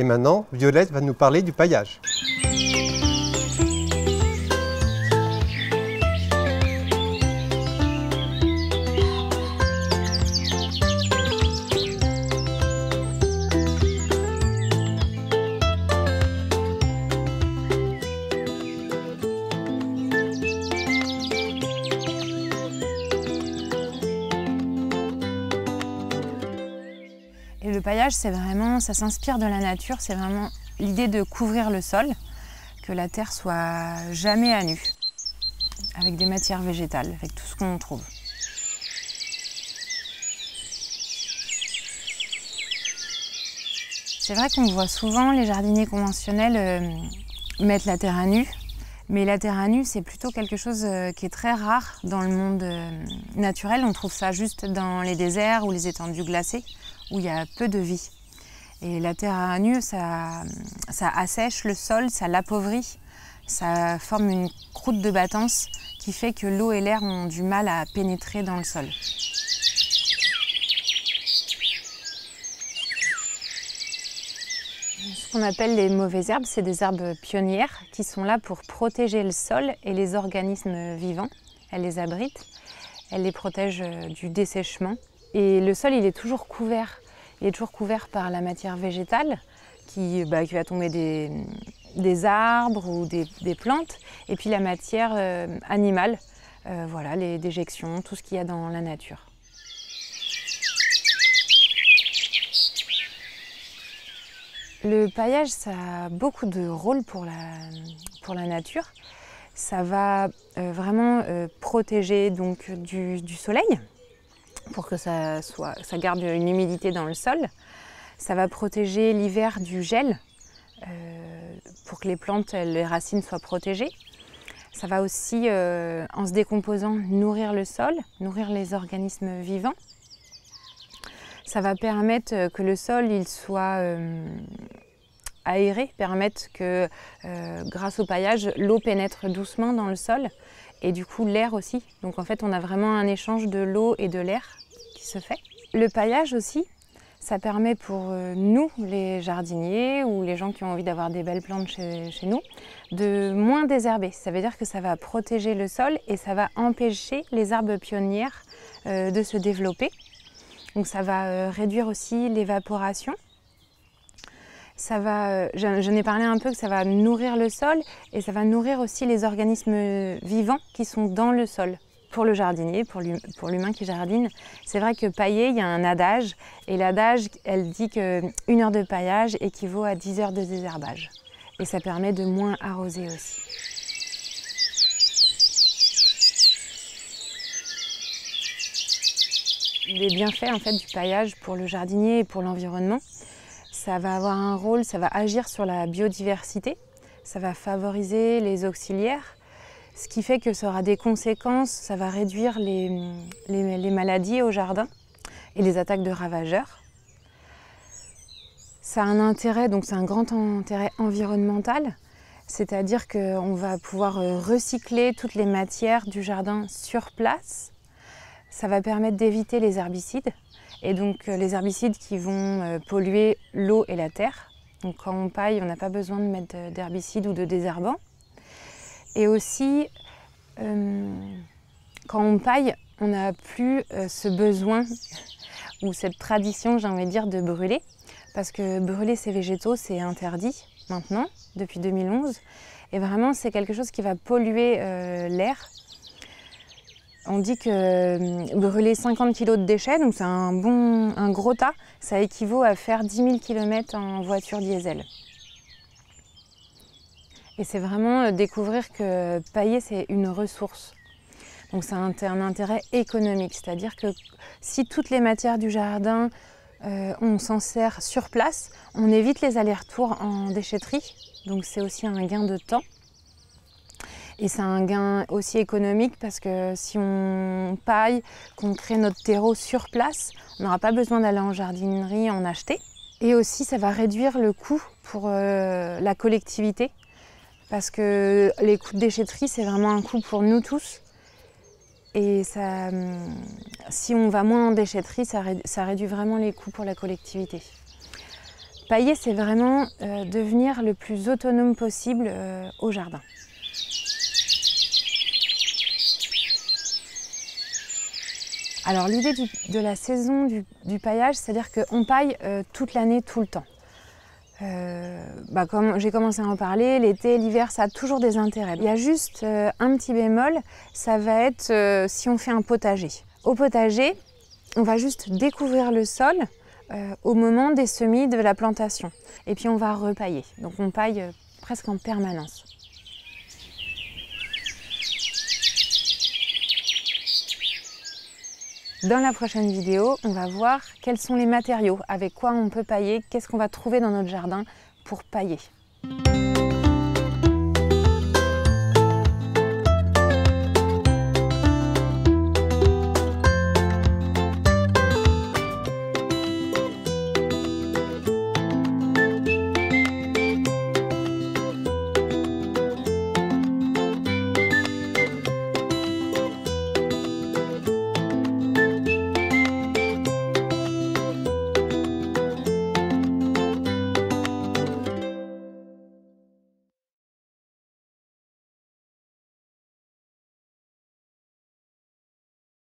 Et maintenant, Violette va nous parler du paillage. le paillage, c'est vraiment, ça s'inspire de la nature, c'est vraiment l'idée de couvrir le sol, que la terre soit jamais à nu, avec des matières végétales, avec tout ce qu'on trouve. C'est vrai qu'on voit souvent les jardiniers conventionnels euh, mettre la terre à nu, mais la terre à nu, c'est plutôt quelque chose euh, qui est très rare dans le monde euh, naturel. On trouve ça juste dans les déserts ou les étendues glacées où il y a peu de vie. Et la terre à nu, ça, ça assèche le sol, ça l'appauvrit, ça forme une croûte de battance qui fait que l'eau et l'air ont du mal à pénétrer dans le sol. Ce qu'on appelle les mauvaises herbes, c'est des herbes pionnières qui sont là pour protéger le sol et les organismes vivants. Elles les abritent, elles les protègent du dessèchement et le sol, il est toujours couvert. Il est toujours couvert par la matière végétale qui, bah, va tomber des, arbres ou des, plantes. Et puis la matière euh, animale, euh, les déjections, tout ce qu'il y a dans la nature. Le paillage, ça a beaucoup de rôle pour la, nature. Ça va euh, vraiment protéger donc, du soleil, pour que ça, soit, ça garde une humidité dans le sol. Ça va protéger l'hiver du gel euh, pour que les plantes, euh, les racines soient protégées. Ça va aussi, euh, en se décomposant, nourrir le sol, nourrir les organismes vivants. Ça va permettre que le sol il soit aéré, permettre que, grâce au paillage, l'eau pénètre doucement dans le sol et du coup l'air aussi. Donc en fait, on a vraiment un échange de l'eau et de l'air qui se fait. Le paillage aussi, ça permet pour euh, nous, les jardiniers ou les gens qui ont envie d'avoir des belles plantes chez, nous, de moins désherber. Ça veut dire que ça va protéger le sol et ça va empêcher les arbres pionnières euh, de se développer. Donc ça va euh, réduire aussi l'évaporation ça va, euh, j'en ai parlé un peu, que ça va nourrir le sol et ça va nourrir aussi les organismes vivants qui sont dans le sol. Pour le jardinier, pour l'humain qui jardine, c'est vrai que pailler, il y a un adage, et l'adage, elle dit qu'une heure de paillage équivaut à 10 heures de désherbage. Et ça permet de moins arroser aussi. Les bienfaits en fait, du paillage pour le jardinier et pour l'environnement, ça va avoir un rôle, ça va agir sur la biodiversité, ça va favoriser les auxiliaires, ce qui fait que ça aura des conséquences, ça va réduire les, maladies au jardin et les attaques de ravageurs. Ça a un intérêt, donc c'est un grand intérêt environnemental, c'est-à-dire qu'on va pouvoir euh, recycler toutes les matières du jardin sur place. Ça va permettre d'éviter les herbicides et donc euh, les herbicides qui vont euh, polluer l'eau et la terre. Donc quand on paille, on n'a pas besoin de mettre d'herbicides ou de désherbants. Et aussi, euh, quand on paille, on n'a plus ce besoin ou cette tradition, j'ai envie de dire, de brûler. Parce que brûler ces végétaux, c'est interdit maintenant, depuis 2011. Et vraiment, c'est quelque chose qui va polluer l'air, on dit que brûler 50 kg de déchets, donc c'est un bon, un gros tas, ça équivaut à faire 10 000 km en voiture diesel. Et c'est vraiment euh, découvrir que pailler, c'est une ressource. Donc c'est un, intérêt économique, c'est-à-dire que si toutes les matières du jardin, euh, on s'en sert sur place, on évite les allers-retours en déchetterie, donc c'est aussi un gain de temps. Et c'est un gain aussi économique parce que si on paille, qu'on crée notre terreau sur place, on n'aura pas besoin d'aller en jardinerie en acheter. Et aussi, ça va réduire le coût pour euh, la collectivité parce que les coûts de déchetterie, c'est vraiment un coût pour nous tous. Et hum, si on va moins en déchetterie, ça, réduit vraiment les coûts pour la collectivité. Pailler, c'est vraiment euh, devenir le plus autonome possible euh, au jardin. Alors l'idée de la saison du, paillage, c'est-à-dire qu'on paille euh, toute l'année, tout le temps. Euh, bah, comme j'ai commencé à en parler, l'été, l'hiver, ça a toujours des intérêts. Il y a juste euh, un petit bémol, ça va être si on fait un potager. Au potager, on va juste découvrir le sol au moment des semis de la plantation. Et puis on va repailler. Donc on paille presque en permanence. Dans la prochaine vidéo, on va voir quels sont les matériaux, avec quoi on peut pailler, qu'est-ce qu'on va trouver dans notre jardin pour pailler.